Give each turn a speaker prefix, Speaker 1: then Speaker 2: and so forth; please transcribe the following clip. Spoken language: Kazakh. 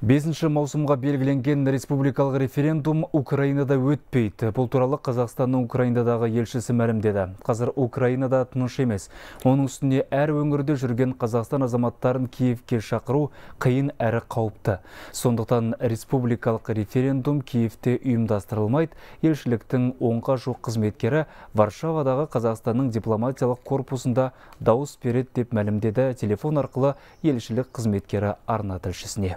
Speaker 1: Бесінші маусымға белгіленген республикалық референдум Украинада өтпейді. Бұл туралы Қазақстанның Украинадағы елшісі мәлімдеді. Қазір Украинада тыныш емес. Оның үстіне әр өңірде жүрген Қазақстан азаматтарын Киевке шақыру қиын әрі қауіпті. Сондықтан республикалық референдум Киевте ұйымдастырылмайды. Елшіліктің онға жоқ қызметкері Варшавадағы Қазақстанның дипломатиялық корпусында дауыс береді деп мәлімдеді телефон арқылы елшілік қызметкері арна тілшісіне.